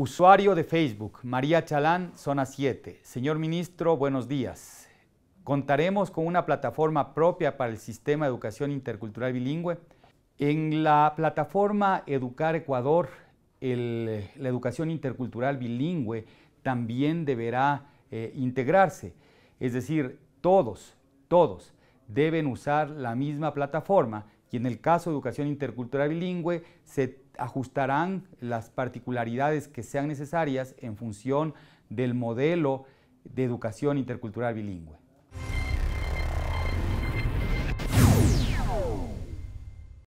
Usuario de Facebook, María Chalán, Zona 7. Señor Ministro, buenos días. Contaremos con una plataforma propia para el sistema de educación intercultural bilingüe. En la plataforma Educar Ecuador, la educación intercultural bilingüe también deberá eh, integrarse. Es decir, todos, todos deben usar la misma plataforma y en el caso de educación intercultural bilingüe se ajustarán las particularidades que sean necesarias en función del modelo de educación intercultural bilingüe.